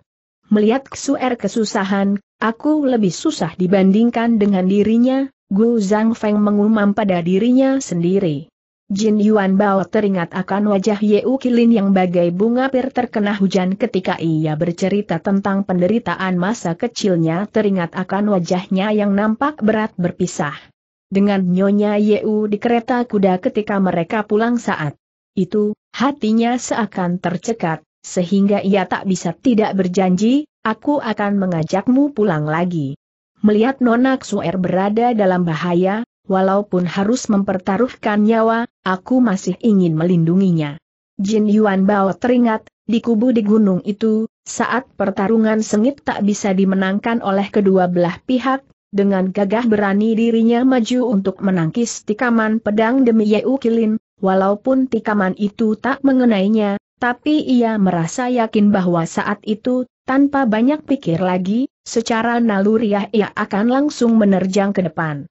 Melihat Xuer kesusahan, aku lebih susah dibandingkan dengan dirinya, Gu Zhang Feng mengumam pada dirinya sendiri. Jin Yuan Bao teringat akan wajah U Kilin yang bagai bunga pir terkena hujan ketika ia bercerita tentang penderitaan masa kecilnya teringat akan wajahnya yang nampak berat berpisah. Dengan nyonya U di kereta kuda ketika mereka pulang saat itu, hatinya seakan tercekat, sehingga ia tak bisa tidak berjanji, aku akan mengajakmu pulang lagi. Melihat Nona Xuer berada dalam bahaya, walaupun harus mempertaruhkan nyawa, aku masih ingin melindunginya. Jin Yuan Bao teringat, di kubu di gunung itu, saat pertarungan sengit tak bisa dimenangkan oleh kedua belah pihak, dengan gagah berani dirinya maju untuk menangkis tikaman pedang demi Yeu Kilin, walaupun tikaman itu tak mengenainya, tapi ia merasa yakin bahwa saat itu, tanpa banyak pikir lagi, secara naluriah ia akan langsung menerjang ke depan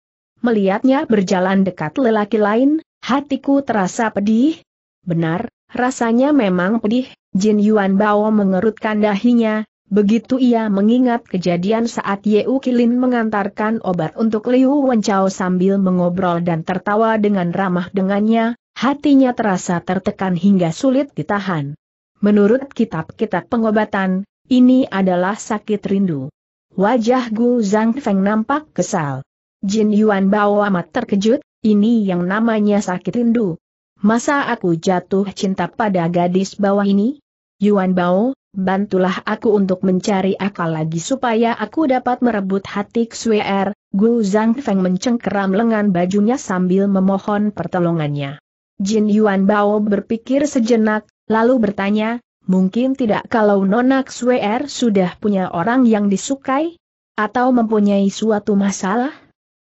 melihatnya berjalan dekat lelaki lain, hatiku terasa pedih. Benar, rasanya memang pedih, Jin Yuan Bao mengerutkan dahinya, Begitu ia mengingat kejadian saat U Kilin mengantarkan obat untuk Liu Wenchao sambil mengobrol dan tertawa dengan ramah dengannya, hatinya terasa tertekan hingga sulit ditahan. Menurut kitab-kitab pengobatan, ini adalah sakit rindu. Wajah Gu Zhang Feng nampak kesal. Jin Yuan Bao amat terkejut, ini yang namanya sakit rindu. Masa aku jatuh cinta pada gadis bawah ini? Yuan Bao, bantulah aku untuk mencari akal lagi supaya aku dapat merebut hati Xuer, Gu Zhang Feng mencengkeram lengan bajunya sambil memohon pertolongannya. Jin Yuan Bao berpikir sejenak, lalu bertanya, mungkin tidak kalau Nona Xuer sudah punya orang yang disukai? Atau mempunyai suatu masalah?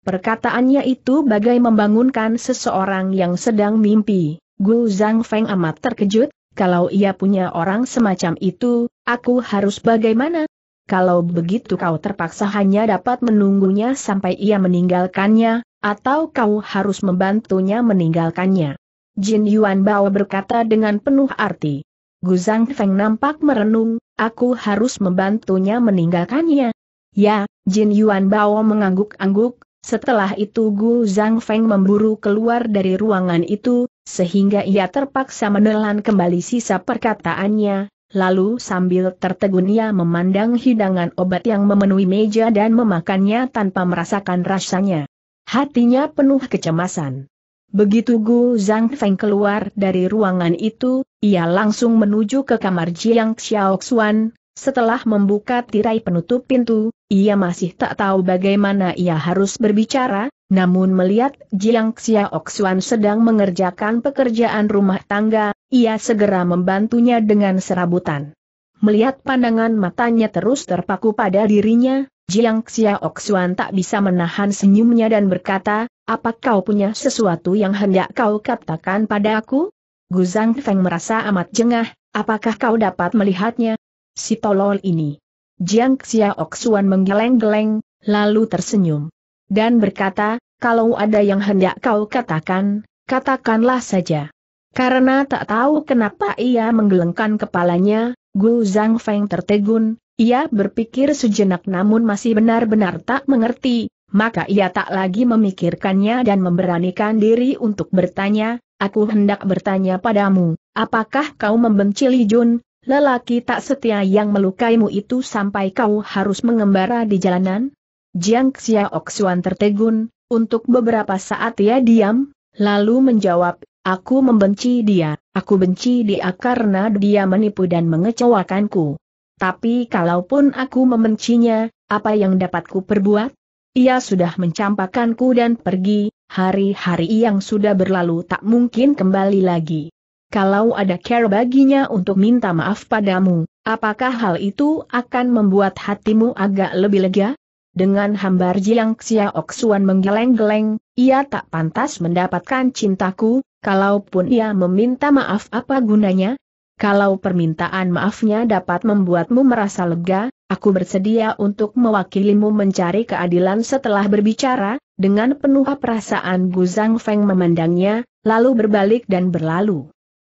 Perkataannya itu bagai membangunkan seseorang yang sedang mimpi. Gu Zhang Feng amat terkejut, kalau ia punya orang semacam itu, aku harus bagaimana? Kalau begitu kau terpaksa hanya dapat menunggunya sampai ia meninggalkannya, atau kau harus membantunya meninggalkannya. Jin Yuan Bao berkata dengan penuh arti. Gu Zhang Feng nampak merenung, aku harus membantunya meninggalkannya. Ya, Jin Yuan Bao mengangguk-angguk, setelah itu Gu Zhang Feng memburu keluar dari ruangan itu, sehingga ia terpaksa menelan kembali sisa perkataannya, lalu sambil tertegun ia memandang hidangan obat yang memenuhi meja dan memakannya tanpa merasakan rasanya. Hatinya penuh kecemasan. Begitu Gu Zhang Feng keluar dari ruangan itu, ia langsung menuju ke kamar Jiang Xiaoxuan, setelah membuka tirai penutup pintu, ia masih tak tahu bagaimana ia harus berbicara, namun melihat Jiang Xiaoxuan sedang mengerjakan pekerjaan rumah tangga, ia segera membantunya dengan serabutan. Melihat pandangan matanya terus terpaku pada dirinya, Jiang Xiaoxuan tak bisa menahan senyumnya dan berkata, apa kau punya sesuatu yang hendak kau katakan pada aku? Guzang Feng merasa amat jengah, apakah kau dapat melihatnya? si tolol ini. Jiang Xiaoxuan menggeleng-geleng, lalu tersenyum. Dan berkata, kalau ada yang hendak kau katakan, katakanlah saja. Karena tak tahu kenapa ia menggelengkan kepalanya, Gu Zhang Feng tertegun, ia berpikir sejenak namun masih benar-benar tak mengerti, maka ia tak lagi memikirkannya dan memberanikan diri untuk bertanya, aku hendak bertanya padamu, apakah kau membenci Li Jun, Lelaki tak setia yang melukaimu itu sampai kau harus mengembara di jalanan? Jiang Xiaoxuan tertegun, untuk beberapa saat ia diam, lalu menjawab, aku membenci dia, aku benci dia karena dia menipu dan mengecewakanku. Tapi kalaupun aku membencinya, apa yang dapatku perbuat? Ia sudah mencampakanku dan pergi, hari-hari yang sudah berlalu tak mungkin kembali lagi kalau ada care baginya untuk minta maaf padamu, apakah hal itu akan membuat hatimu agak lebih lega? Dengan hambar Jiang xia Oksuan menggeleng-geleng, ia tak pantas mendapatkan cintaku, kalaupun ia meminta maaf apa gunanya? Kalau permintaan maafnya dapat membuatmu merasa lega, aku bersedia untuk mewakilimu mencari keadilan setelah berbicara, dengan penuh perasaan gu zhang Feng memandangnya, lalu berbalik dan berlalu.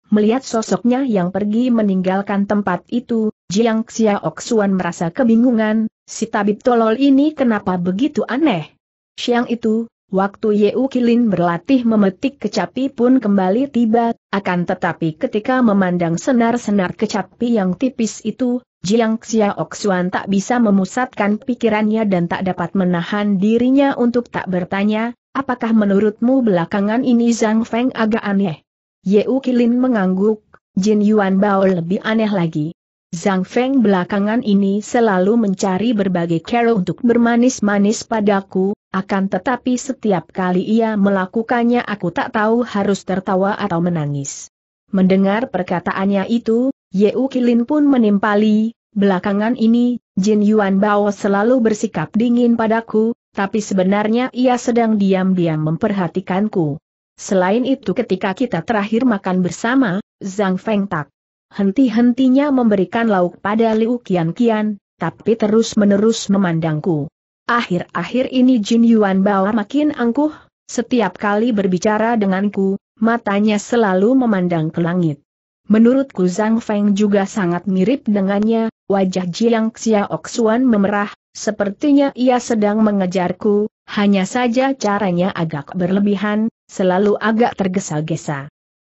Melihat sosoknya yang pergi meninggalkan tempat itu, Jiang Xiaoxuan merasa kebingungan, si tabib tolol ini kenapa begitu aneh. Siang itu, waktu Yeu Kilin berlatih memetik kecapi pun kembali tiba, akan tetapi ketika memandang senar-senar kecapi yang tipis itu, Jiang Xiaoxuan tak bisa memusatkan pikirannya dan tak dapat menahan dirinya untuk tak bertanya, apakah menurutmu belakangan ini Zhang Feng agak aneh? Yeu Kilin mengangguk, Jin Yuan Bao lebih aneh lagi. Zhang Feng belakangan ini selalu mencari berbagai cara untuk bermanis-manis padaku, akan tetapi setiap kali ia melakukannya aku tak tahu harus tertawa atau menangis. Mendengar perkataannya itu, Yeu Kilin pun menimpali, belakangan ini, Jin Yuan Bao selalu bersikap dingin padaku, tapi sebenarnya ia sedang diam-diam memperhatikanku. Selain itu ketika kita terakhir makan bersama, Zhang Feng tak henti-hentinya memberikan lauk pada Liu Qian Qian, tapi terus-menerus memandangku. Akhir-akhir ini Jin Yuan Bao makin angkuh, setiap kali berbicara denganku, matanya selalu memandang ke langit. Menurutku Zhang Feng juga sangat mirip dengannya, wajah Jiang Xiaoxuan memerah, Sepertinya ia sedang mengejarku, hanya saja caranya agak berlebihan, selalu agak tergesa-gesa.